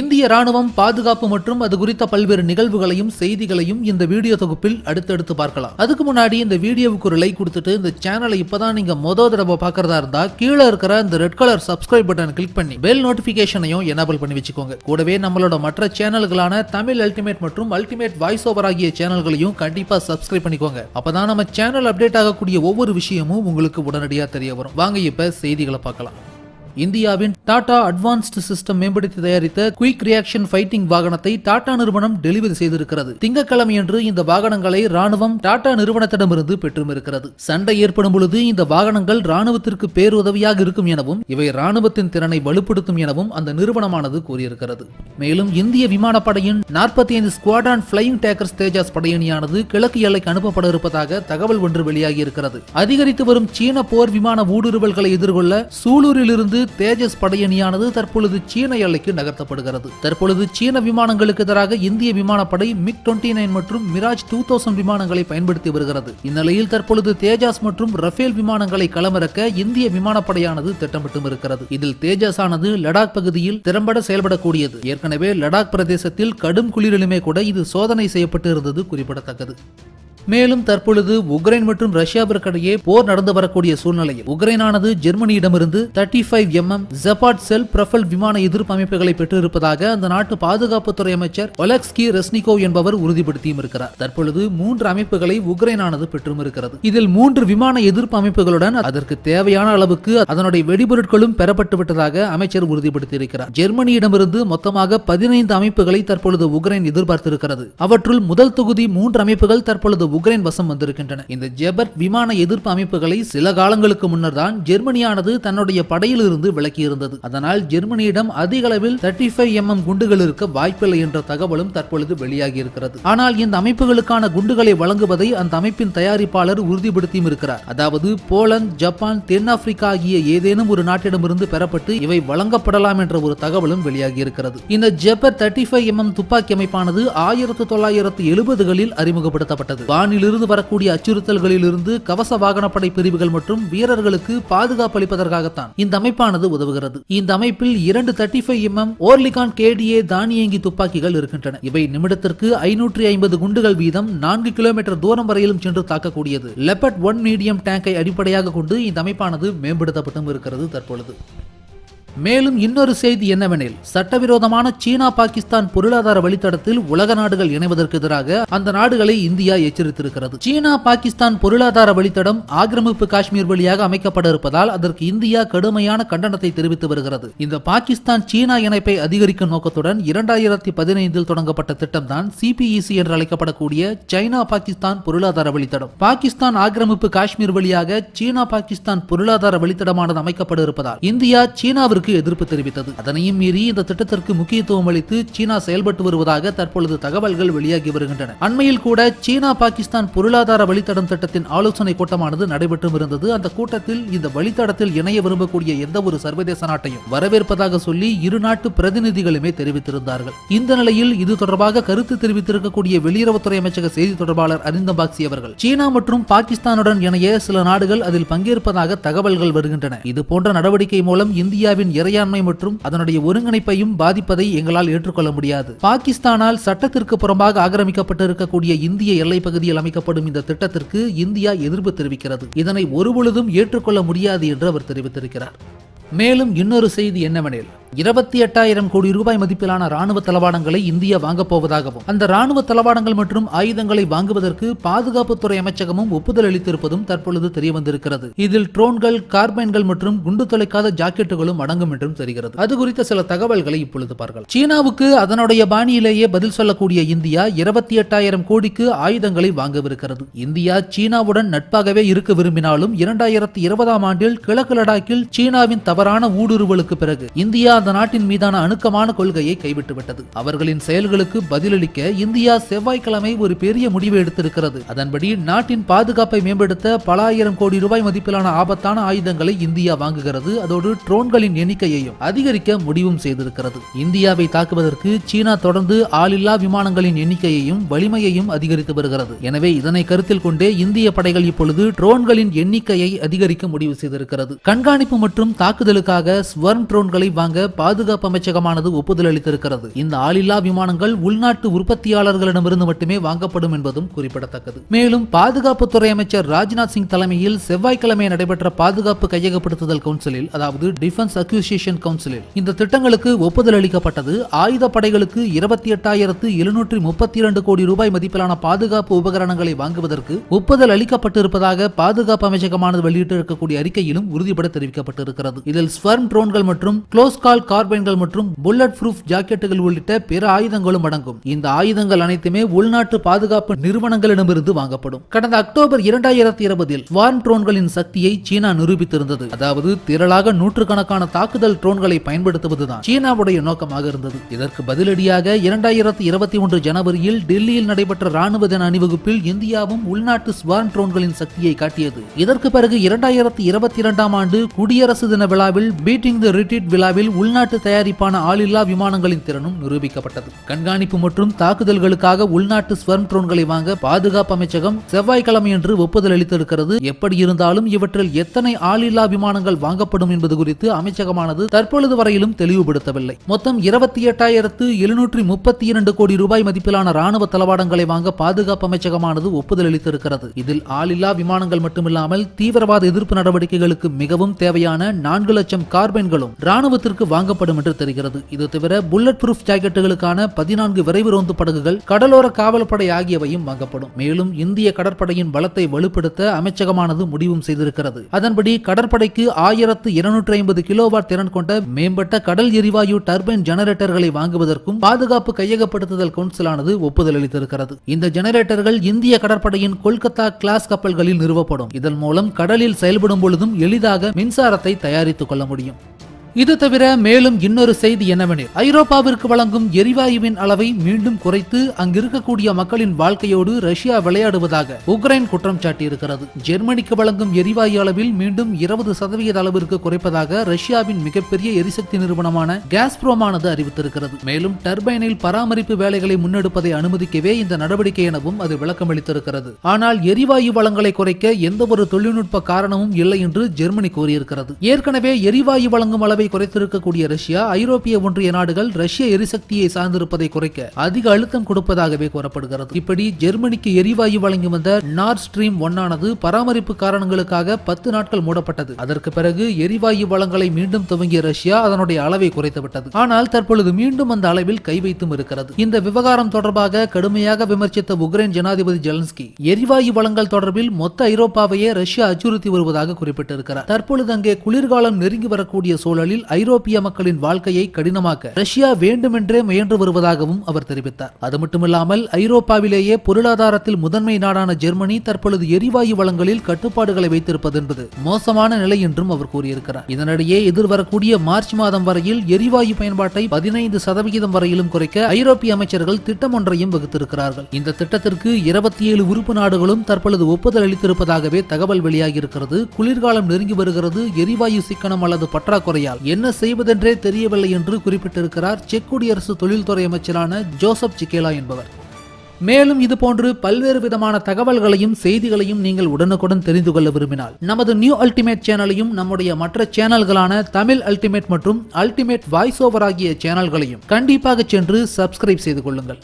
இந்திய ராணுவம் பாதுகாப்பு மற்றும் அது குறித்த பல்வேறு நிகழ்வுகளையும் செய்திகளையும் இந்த வீடியோ தொகுப்பில் அடுத்தடுத்து பார்க்கலாம் அதுக்கு முன்னாடி இந்த வீடியோவுக்கு ஒரு லைக் கொடுத்துட்டு இந்த சேனலை இப்பதான் நீங்க மொத தடவை பாக்குறதா இருந்தா கீழே இருக்கிற இந்த red colour subscribe button click பண்ணி பெல் நோட்டிபிகேஷனையும் எனபிள் பண்ணி வச்சுக்கோங்க கூடவே நம்மளோட மற்ற சேனல்களான தமிழ் அல்டிமேட் மற்றும் அல்டிமேட் வாய்ஸ் ஓவர் ஆகிய சேனல்களையும் கண்டிப்பா சப்ஸ்கிரைப் பண்ணிக்கோங்க அப்பதான் நம்ம சேனல் அப்டேட் ஆகக்கூடிய ஒவ்வொரு விஷயமும் உங்களுக்கு உடனடியாக தெரிய வரும் வாங்க இப்ப செய்திகளை பார்க்கலாம் இந்தியாவின் டாடா அட்வான்ஸ்டு சிஸ்டம் மேம்படுத்தி தயாரித்த குயிக் ரியாக்ஷன் ஃபைட்டிங் வாகனத்தை டாடா நிறுவனம் டெலிவரி செய்திருக்கிறது திங்கட்கிழமையன்று இந்த வாகனங்களை ராணுவம் டாடா நிறுவனத்திடமிருந்து பெற்றும் இருக்கிறது சண்டை ஏற்படும் பொழுது இந்த வாகனங்கள் ராணுவத்திற்கு பேருதவியாக இருக்கும் எனவும் இவை ராணுவத்தின் திறனை வலுப்படுத்தும் எனவும் அந்த நிறுவனமானது கூறியிருக்கிறது மேலும் இந்திய விமானப்படையின் நாற்பத்தி ஐந்து ஸ்குவாடான் பிளையிங் டேக்கர்ஸ் தேஜாஸ் படையணியானது கிழக்கு எல்லைக்கு அனுப்பப்பட இருப்பதாக தகவல் ஒன்று வெளியாகி இருக்கிறது அதிகரித்து வரும் சீன போர் விமான ஊடுருவல்களை எதிர்கொள்ள சூலூரிலிருந்து தேஜஸ் படையணியானது தற்பொழுது சீன எல்லைக்கு நகர்த்தப்படுகிறது தற்பொழுது சீன விமானங்களுக்கு எதிராக இந்திய விமானப்படை மிக் டுவெண்டி நைன் மற்றும் மிராஜ் டூ தௌசண்ட் விமானங்களை பயன்படுத்தி வருகிறது இந்நிலையில் தற்பொழுது தேஜாஸ் மற்றும் ரஃபேல் விமானங்களை களமிறக்க இந்திய விமானப்படையானது திட்டமிட்டும் இருக்கிறது இதில் தேஜஸ் ஆனது லடாக் பகுதியில் திறம்பட செயல்படக்கூடியது ஏற்கனவே லடாக் பிரதேசத்தில் கடும் குளிரிலுமே கூட இது சோதனை செய்யப்பட்டு இருந்தது குறிப்பிடத்தக்கது மேலும் தற்பொழுது உக்ரைன் மற்றும் ரஷ்யாவிற்கிடையே போர் நடந்து வரக்கூடிய சூழ்நிலையில் உக்ரைனானது ஜெர்மனியிடமிருந்து thirty five M M Gepard self propelled விமான எதிர்ப்பு அமைப்புகளை பெற்றிருப்பதாக அந்த நாட்டு பாதுகாப்புத்துறை அமைச்சர் ஒலக்ஸ்கி ரெஸ்னிகோ என்பவர் உறுதிப்படுத்தியும் இருக்கிறார் தற்பொழுது மூன்று அமைப்புகளை உக்ரைனானது பெற்றும் இருக்கிறது இதில் மூன்று விமான எதிர்ப்பு அமைப்புகளுடன் அதற்கு தேவையான அளவுக்கு அதனுடைய வெடிபொருட்களும் பெறப்பட்டு விட்டதாக அமைச்சர் உறுதிப்படுத்தியிருக்கிறார் ஜெர்மனியிடமிருந்து மொத்தமாக பதினைந்து அமைப்புகளை தற்பொழுது உக்ரைன் எதிர்பார்த்திருக்கிறது அவற்றுள் முதல் தொகுதி மூன்று அமைப்புகள் தற்பொழுது உக்ரைன் வசம் வந்திருக்கின்றன இந்த ஜெபர்ட் விமான எதிர்ப்பு அமைப்புகளை சில காலங்களுக்கு முன்னர் தான் ஜெர்மனியானது தன்னுடைய படையிலிருந்து விலக்கியிருந்தது அதனால் ஜெர்மனியிடம் அதிக அளவில் தேர்ட்டி ஃபைவ் எம்எம் குண்டுகள் இருக்க வாய்ப்பில்லை என்ற தகவலும் தற்பொழுது வெளியாகி இருக்கிறது ஆனால் இந்த அமைப்புகளுக்கான குண்டுகளை வழங்குவதை அந்த அமைப்பின் தயாரிப்பாளர் உறுதிப்படுத்தியும் இருக்கிறார் அதாவது போலந்து ஜப்பான் தென்னாப்பிரிக்கா ஆகிய ஏதேனும் ஒரு நாட்டிடமிருந்து பெறப்பட்டு இவை வழங்கப்படலாம் என்ற ஒரு தகவலும் வெளியாகி இருக்கிறது இந்த ஜெபர் தேர்ட்டி ஃபைவ் எம்எம் துப்பாக்கி அமைப்பானது ஆயிரத்தி தொள்ளாயிரத்தி எழுபதுகளில் அறிமுகப்படுத்தப்பட்டது வானிலிருந்து வரக்கூடிய அச்சுறுத்தல்களிலிருந்து கவச வாகனப்படை பிரிவுகள் மற்றும் வீரர்களுக்கு பாதுகாப்பு அளிப்பதற்காகத்தான் இந்த அமைப்பானது உதவுகிறது இந்த அமைப்பில் இரண்டு thirty five MM Oerlikon KDA தானியங்கி துப்பாக்கிகள் இருக்கின்றன இவை நிமிடத்திற்கு ஐநூற்றி ஐம்பது குண்டுகள் வீதம் நான்கு கிலோமீட்டர் தூரம் வரையிலும் சென்று தாக்கக்கூடியது லெபட் ஒன் மீடியம் டேங்கை அடிப்படையாக கொண்டு இந்த அமைப்பானது மேம்படுத்தப்பட்டும் இருக்கிறது தற்பொழுது மேலும் இன்னொரு செய்தி என்னவெனில் சட்டவிரோதமான சீனா பாகிஸ்தான் பொருளாதார வழித்தடத்தில் உலக நாடுகள் இணைவதற்கு எதிராக அந்த நாடுகளை இந்தியா எச்சரித்திருக்கிறது சீனா பாகிஸ்தான் பொருளாதார வழித்தடம் ஆக்கிரமிப்பு காஷ்மீர் வழியாக அமைக்கப்பட இருப்பதால் அதற்கு இந்தியா கடுமையான கண்டனத்தை தெரிவித்து வருகிறது இந்த பாகிஸ்தான் சீனா இணைப்பை அதிகரிக்கும் நோக்கத்துடன் இரண்டாயிரத்தி பதினைந்தில் தொடங்கப்பட்ட திட்டம் தான் சிபிஇசி e என்று அழைக்கப்படக்கூடிய சைனா பாகிஸ்தான் பொருளாதார வழித்தடம் பாகிஸ்தான் ஆக்கிரமிப்பு காஷ்மீர் வழியாக சீனா பாகிஸ்தான் பொருளாதார வழித்தடமானது அமைக்கப்பட இருப்பதால் இந்தியா சீனாவிற்கு அளவுக்கு எதிர்ப்பு தெரிவித்தது அதனையும் மீறி இந்த திட்டத்திற்கு முக்கியத்துவம் அளித்து சீனா செயல்பட்டு வருவதாக தற்பொழுது தகவல்கள் வெளியாகி வருகின்றன அண்மையில் கூட சீனா பாகிஸ்தான் பொருளாதார வழித்தடம் திட்டத்தின் ஆலோசனை கூட்டமானது நடைபெற்றும் இருந்தது அந்த கூட்டத்தில் இந்த வழித்தடத்தில் இணைய விரும்பக்கூடிய எந்த ஒரு சர்வதேச நாட்டையும் வரவேற்பதாக சொல்லி இரு நாட்டு பிரதிநிதிகளுமே தெரிவித்திருந்தார்கள் இந்த நிலையில் இது தொடர்பாக கருத்து தெரிவித்திருக்கக்கூடிய வெளியுறவுத்துறை அமைச்சக செய்தி தொடர்பாளர் அரிந்தம் பாக்சி அவர்கள் சீனா மற்றும் பாகிஸ்தானுடன் இணைய சில நாடுகள் அதில் பங்கேற்பதாக தகவல்கள் வருகின்றன இது போன்ற நடவடிக்கை மூலம் இந்தியாவின் இறையாண்மை மற்றும் அதனுடைய ஒருங்கிணைப்பையும் பாதிப்பதை எங்களால் ஏற்றுக்கொள்ள முடியாது பாகிஸ்தானால் சட்டத்திற்கு புறம்பாக ஆக்கிரமிக்கப்பட்டிருக்கக்கூடிய இந்திய எல்லை பகுதியில் அமைக்கப்படும் இந்த திட்டத்திற்கு இந்தியா எதிர்ப்பு தெரிவிக்கிறது இதனை ஒருபொழுதும் ஏற்றுக்கொள்ள முடியாது என்று அவர் தெரிவித்திருக்கிறார் மேலும் இன்னொரு செய்தி என்னவெனில் இருபத்தி எட்டாயிரம் கோடி ரூபாய் மதிப்பிலான ராணுவ தளவாடங்களை இந்தியா வாங்கப் போவதாகவும் அந்த ராணுவ தளவாடங்கள் மற்றும் ஆயுதங்களை வாங்குவதற்கு பாதுகாப்புத்துறை அமைச்சகமும் ஒப்புதல் அளித்திருப்பதும் தற்பொழுது தெரியவந்திருக்கிறது இதில் ட்ரோன்கள் கார்பைன்கள் மற்றும் குண்டு தொலைக்காத ஜாக்கெட்டுகளும் அடங்கும் என்றும் தெரிகிறது அது குறித்த சில தகவல்களை இப்பொழுது பார்க்கலாம் சீனாவுக்கு அதனுடைய பாணியிலேயே பதில் சொல்லக்கூடிய இந்தியா இருபத்தி எட்டாயிரம் கோடிக்கு ஆயுதங்களை வாங்கவிருக்கிறது இந்தியா சீனாவுடன் நட்பாகவே இருக்க விரும்பினாலும் இரண்டாயிரத்தி இருபதாம் ஆண்டில் கிழக்கு லடாக்கில் சீனாவின் தவறான ஊடுருவலுக்கு பிறகு இந்தியா அந்த நாட்டின் மீதான அணுக்கமான கொள்கையை கைவிட்டுவிட்டது அவர்களின் செயல்களுக்கு பதிலளிக்க இந்தியா செவ்வாய்க்கிழமை ஒரு பெரிய முடிவு எடுத்திருக்கிறது அதன்படி நாட்டின் பாதுகாப்பை மேம்படுத்த பல ஆயிரம் கோடி ரூபாய் மதிப்பிலான ஆபத்தான ஆயுதங்களை இந்தியா வாங்குகிறது அதோடு ட்ரோன்களின் எண்ணிக்கையையும் அதிகரிக்க முடிவும் செய்திருக்கிறது இந்தியாவை தாக்குவதற்கு சீனா தொடர்ந்து ஆளில்லா விமானங்களின் எண்ணிக்கையையும் வலிமையையும் அதிகரித்து வருகிறது எனவே இதனை கருத்தில் கொண்டே இந்திய படைகள் இப்பொழுது ட்ரோன்களின் எண்ணிக்கையை அதிகரிக்க முடிவு செய்திருக்கிறது கண்காணிப்பு மற்றும் தாக்குதலுக்காக ஸ்வர்ன் ட்ரோன்களை வாங்க பாதுகாப்பு அமைச்சகமானது ஒப்புதல் அளித்திருக்கிறது இந்த ஆளில்லா விமானங்கள் உள்நாட்டு உற்பத்தியாளர்களிடமிருந்து மட்டுமே வாங்கப்படும் என்பதும் குறிப்பிடத்தக்கது மேலும் பாதுகாப்புத்துறை அமைச்சர் ராஜ்நாத் சிங் தலைமையில் செவ்வாய்க்கிழமை நடைபெற்ற பாதுகாப்பு கையகப்படுத்துதல் கவுன்சிலில் அதாவது டிஃபென்ஸ் அசோசியேஷன் கவுன்சிலில் இந்த திட்டங்களுக்கு ஒப்புதல் அளிக்கப்பட்டது ஆயுத படைகளுக்கு இருபத்தி எட்டாயிரத்து எழுநூற்றி முப்பத்தி இரண்டு கோடி ரூபாய் மதிப்பிலான பாதுகாப்பு உபகரணங்களை வாங்குவதற்கு ஒப்புதல் அளிக்கப்பட்டிருப்பதாக பாதுகாப்பு அமைச்சகமானது வெளியிட்டிருக்கக்கூடிய அறிக்கையிலும் உறுதிபட தெரிவிக்கப்பட்டிருக்கிறது இதில் ஸ்வர்ம் ட்ரோன்கள் மற்றும் க்ளோஸ் கால் கார்பைன்கள் மற்றும் புல்லட் ப்ரூஃப் ஜாக்கெட்டுகள் உள்ளிட்ட பிற ஆயுதங்களும் அடங்கும் இந்த ஆயுதங்கள் அனைத்துமே உள்நாட்டு பாதுகாப்பு நிறுவனங்களிடமிருந்து வாங்கப்படும் கடந்த அக்டோபர் இரண்டாயிரத்தி இருபதில் ஸ்வார்ம் ட்ரோன்களின் சக்தியை சீனா நிரூபித்திருந்தது அதாவது திரளாக நூற்றுக்கணக்கான தாக்குதல் ட்ரோன்களை பயன்படுத்துவதுதான் சீனாவுடைய நோக்கமாக இருந்தது இதற்கு பதிலடியாக இரண்டாயிரத்தி இருபத்தி ஒன்று ஜனவரியில் டெல்லியில் நடைபெற்ற ராணுவ தின அணிவகுப்பில் இந்தியாவும் உள்நாட்டு ஸ்வார்ம் ட்ரோன்களின் சக்தியை காட்டியது இதற்கு பிறகு இரண்டாயிரத்தி இருபத்தி இரண்டாம் ஆண்டு குடியரசு தின விழாவில் பீட்டிங் த ரிட்ரீட் விழாவில் உள்நாட்டு தயாரிப்பான ஆளில்லா விமானங்களின் திறனும் நிரூபிக்கப்பட்டது கண்காணிப்பு மற்றும் தாக்குதல்களுக்காக உள்நாட்டு ஸ்வர்ம் ட்ரோன்களை வாங்க பாதுகாப்பு அமைச்சகம் செவ்வாய்க்கிழமையன்று ஒப்புதல் அளித்திருக்கிறது எப்படி இருந்தாலும் இவற்றில் எத்தனை ஆளில்லா விமானங்கள் வாங்கப்படும் என்பது குறித்து அமைச்சகமானது தற்பொழுது வரையிலும் தெளிவுபடுத்தவில்லை மொத்தம் இருபத்தி எட்டாயிரத்து எழுநூற்றி முப்பத்தி இரண்டு கோடி ரூபாய் மதிப்பிலான ராணுவ தளவாடங்களை வாங்க பாதுகாப்பு அமைச்சகமானது ஒப்புதல் அளித்திருக்கிறது இதில் ஆளில்லா விமானங்கள் மட்டுமில்லாமல் தீவிரவாத எதிர்ப்பு நடவடிக்கைகளுக்கு மிகவும் தேவையான நான்கு லட்சம் கார்பைன்களும் ராணுவத்திற்கு வாங்கப்படும் என்று தெரிகிறது இது தவிர புல்லட் ப்ரூஃப் ஜாக்கெட்டுகளுக்கான பதினான்கு விரைவு ரோந்து படகுகள் கடலோர காவல்படை ஆகியவையும் வாங்கப்படும் மேலும் இந்திய கடற்படையின் பலத்தை வலுப்படுத்த அமைச்சகமானது முடிவும் செய்திருக்கிறது அதன்படி கடற்படைக்கு ஆயிரத்து இருநூற்றி ஐம்பது கிலோவாட் திறன் கொண்ட மேம்பட்ட கடல் எரிவாயு டர்பைன் ஜெனரேட்டர்களை வாங்குவதற்கும் பாதுகாப்பு கையகப்படுத்துதல் கவுன்சிலானது ஒப்புதல் அளித்திருக்கிறது இந்த ஜெனரேட்டர்கள் இந்திய கடற்படையின் கொல்கத்தா கிளாஸ் கப்பல்களில் நிறுவப்படும் இதன் மூலம் கடலில் செயல்படும் பொழுதும் எளிதாக மின்சாரத்தை தயாரித்துக் கொள்ள முடியும் இது தவிர மேலும் இன்னொரு செய்தி என்னவெனில் ஐரோப்பாவிற்கு வழங்கும் எரிவாயுவின் அளவை மீண்டும் குறைத்து அங்கிருக்கக்கூடிய மக்களின் வாழ்க்கையோடு ரஷ்யா விளையாடுவதாக உக்ரைன் குற்றம் சாட்டியிருக்கிறது ஜெர்மனிக்கு வழங்கும் எரிவாயு அளவில் மீண்டும் இருபது சதவிகித அளவிற்கு குறைப்பதாக ரஷ்யாவின் மிகப்பெரிய எரிசக்தி நிறுவனமான கேஸ்ப்ரோமானது அறிவித்திருக்கிறது மேலும் டர்பைனில் பராமரிப்பு வேலைகளை முன்னெடுப்பதை அனுமதிக்கவே இந்த நடவடிக்கை எனவும் அது விளக்கமளித்திருக்கிறது ஆனால் எரிவாயு வளங்களை குறைக்க எந்தவொரு தொழில்நுட்ப காரணமும் இல்லை என்று ஜெர்மனி கூறியிருக்கிறது ஏற்கனவே எரிவாயு வழங்கும் அளவை தேவை குறைத்திருக்கக்கூடிய ரஷ்யா ஐரோப்பிய ஒன்றிய நாடுகள் ரஷ்ய எரிசக்தியை சார்ந்திருப்பதை குறைக்க அதிக அழுத்தம் கொடுப்பதாகவே கூறப்படுகிறது இப்படி ஜெர்மனிக்கு எரிவாயு வழங்கி வந்த நார்த் ஸ்ட்ரீம் ஒன்னானது பராமரிப்பு காரணங்களுக்காக பத்து நாட்கள் மூடப்பட்டது அதற்கு பிறகு எரிவாயு வளங்களை மீண்டும் துவங்கிய ரஷ்யா அதனுடைய அளவை குறைத்துவிட்டது ஆனால் தற்பொழுது மீண்டும் அந்த அளவில் கை வைத்தும் இருக்கிறது இந்த விவகாரம் தொடர்பாக கடுமையாக விமர்சித்த உக்ரைன் ஜனாதிபதி ஜெலன்ஸ்கி எரிவாயு வளங்கள் தொடர்பில் மொத்த ஐரோப்பாவையே ரஷ்யா அச்சுறுத்தி வருவதாக குறிப்பிட்டிருக்கிறார் தற்பொழுது அங்கே குளிர்காலம் நெருங்கி வரக்கூடிய சூழலில் சூழலில் ஐரோப்பிய மக்களின் வாழ்க்கையை கடினமாக்க ரஷ்யா வேண்டுமென்றே முயன்று வருவதாகவும் அவர் தெரிவித்தார் அது மட்டுமில்லாமல் ஐரோப்பாவிலேயே பொருளாதாரத்தில் முதன்மை நாடான ஜெர்மனி தற்பொழுது எரிவாயு வளங்களில் கட்டுப்பாடுகளை வைத்திருப்பது என்பது மோசமான நிலை என்றும் அவர் கூறியிருக்கிறார் இதனிடையே எதிர்வரக்கூடிய மார்ச் மாதம் வரையில் எரிவாயு பயன்பாட்டை பதினைந்து சதவிகிதம் வரையிலும் குறைக்க ஐரோப்பிய அமைச்சர்கள் திட்டம் ஒன்றையும் வகுத்திருக்கிறார்கள் இந்த திட்டத்திற்கு இருபத்தி ஏழு உறுப்பு நாடுகளும் தற்பொழுது ஒப்புதல் அளித்திருப்பதாகவே தகவல் வெளியாகியிருக்கிறது குளிர்காலம் நெருங்கி வருகிறது எரிவாயு சிக்கனம் அல்லது பற்றாக்குறையால் என்ன செய்வதென்றே தெரியவில்லை என்று குறிப்பிட்டிருக்கிறார் செக் குடியரசு தொழில்துறை அமைச்சரான ஜோசப் சிக்கேலா என்பவர் மேலும் இதுபோன்று பல்வேறு விதமான தகவல்களையும் செய்திகளையும் நீங்கள் உடனுக்குடன் தெரிந்து கொள்ள விரும்பினால் நமது நியூ அல்டிமேட் சேனலையும் நம்முடைய மற்ற சேனல்களான தமிழ் அல்டிமேட் மற்றும் அல்டிமேட் வாய்ஸ் ஓவர் ஆகிய சேனல்களையும் கண்டிப்பாக சென்று சப்ஸ்கிரைப் செய்து கொள்ளுங்கள்